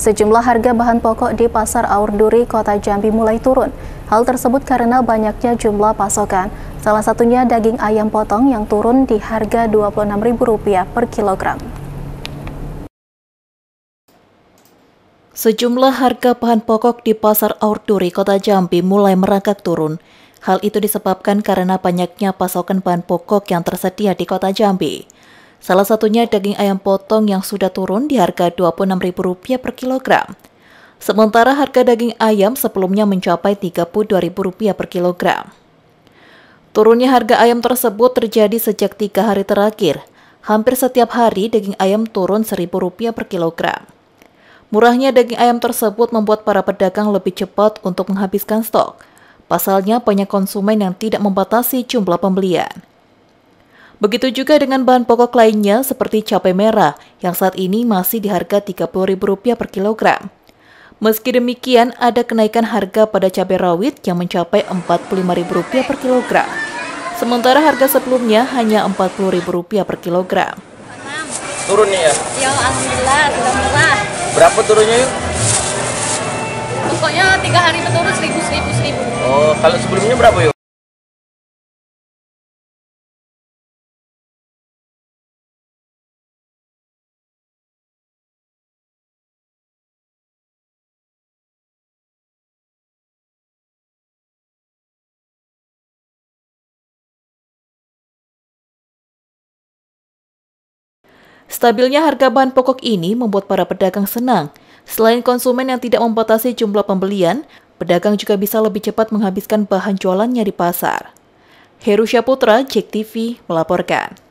Sejumlah harga bahan pokok di Pasar Aur Duri, Kota Jambi mulai turun. Hal tersebut karena banyaknya jumlah pasokan, salah satunya daging ayam potong yang turun di harga Rp26.000 per kilogram. Sejumlah harga bahan pokok di Pasar Aur Duri, Kota Jambi mulai merangkak turun. Hal itu disebabkan karena banyaknya pasokan bahan pokok yang tersedia di Kota Jambi. Salah satunya daging ayam potong yang sudah turun di harga Rp26.000 per kilogram. Sementara harga daging ayam sebelumnya mencapai Rp32.000 per kilogram. Turunnya harga ayam tersebut terjadi sejak tiga hari terakhir. Hampir setiap hari daging ayam turun Rp1.000 per kilogram. Murahnya daging ayam tersebut membuat para pedagang lebih cepat untuk menghabiskan stok. Pasalnya banyak konsumen yang tidak membatasi jumlah pembelian. Begitu juga dengan bahan pokok lainnya seperti cabai merah yang saat ini masih di harga Rp30.000 per kilogram. Meski demikian, ada kenaikan harga pada cabai rawit yang mencapai Rp45.000 per kilogram. Sementara harga sebelumnya hanya Rp40.000 per kilogram. Turun nih ya? Ya, Alhamdulillah, sudah murah. Berapa turunnya yuk? Pokoknya tiga hari berturut seribu, seribu, seribu. Oh, kalau sebelumnya berapa yuk? Stabilnya harga bahan pokok ini membuat para pedagang senang. Selain konsumen yang tidak membatasi jumlah pembelian, pedagang juga bisa lebih cepat menghabiskan bahan jualannya di pasar. Heru Syaputra, JEK TV, melaporkan.